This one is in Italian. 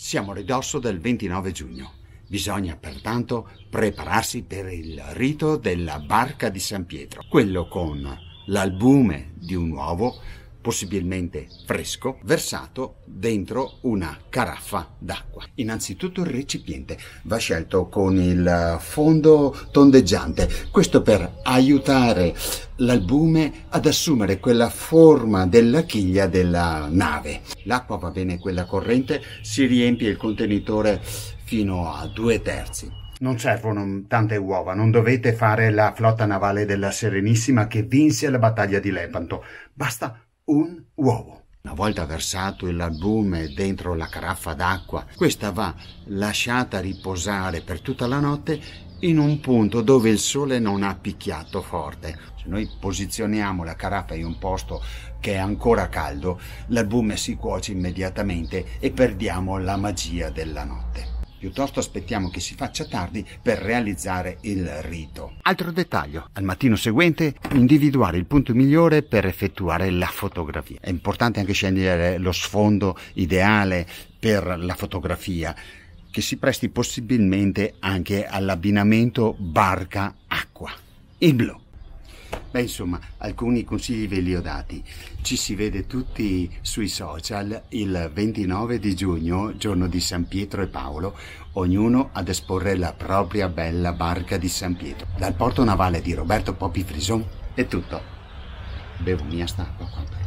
Siamo a ridosso del 29 giugno. Bisogna pertanto prepararsi per il rito della barca di San Pietro, quello con l'albume di un uovo possibilmente fresco, versato dentro una caraffa d'acqua. Innanzitutto il recipiente va scelto con il fondo tondeggiante, questo per aiutare l'albume ad assumere quella forma della chiglia della nave. L'acqua va bene quella corrente, si riempie il contenitore fino a due terzi. Non servono tante uova, non dovete fare la flotta navale della Serenissima che vinse la battaglia di Lepanto. Basta un uovo. Una volta versato il albume dentro la caraffa d'acqua, questa va lasciata riposare per tutta la notte in un punto dove il sole non ha picchiato forte. Se noi posizioniamo la caraffa in un posto che è ancora caldo, l'albume si cuoce immediatamente e perdiamo la magia della notte. Piuttosto aspettiamo che si faccia tardi per realizzare il rito. Altro dettaglio, al mattino seguente individuare il punto migliore per effettuare la fotografia. È importante anche scegliere lo sfondo ideale per la fotografia che si presti possibilmente anche all'abbinamento barca-acqua. Il blu Beh, insomma, alcuni consigli ve li ho dati. Ci si vede tutti sui social il 29 di giugno, giorno di San Pietro e Paolo, ognuno ad esporre la propria bella barca di San Pietro. Dal porto navale di Roberto Popi Frison è tutto. Bevo mia stampa qua.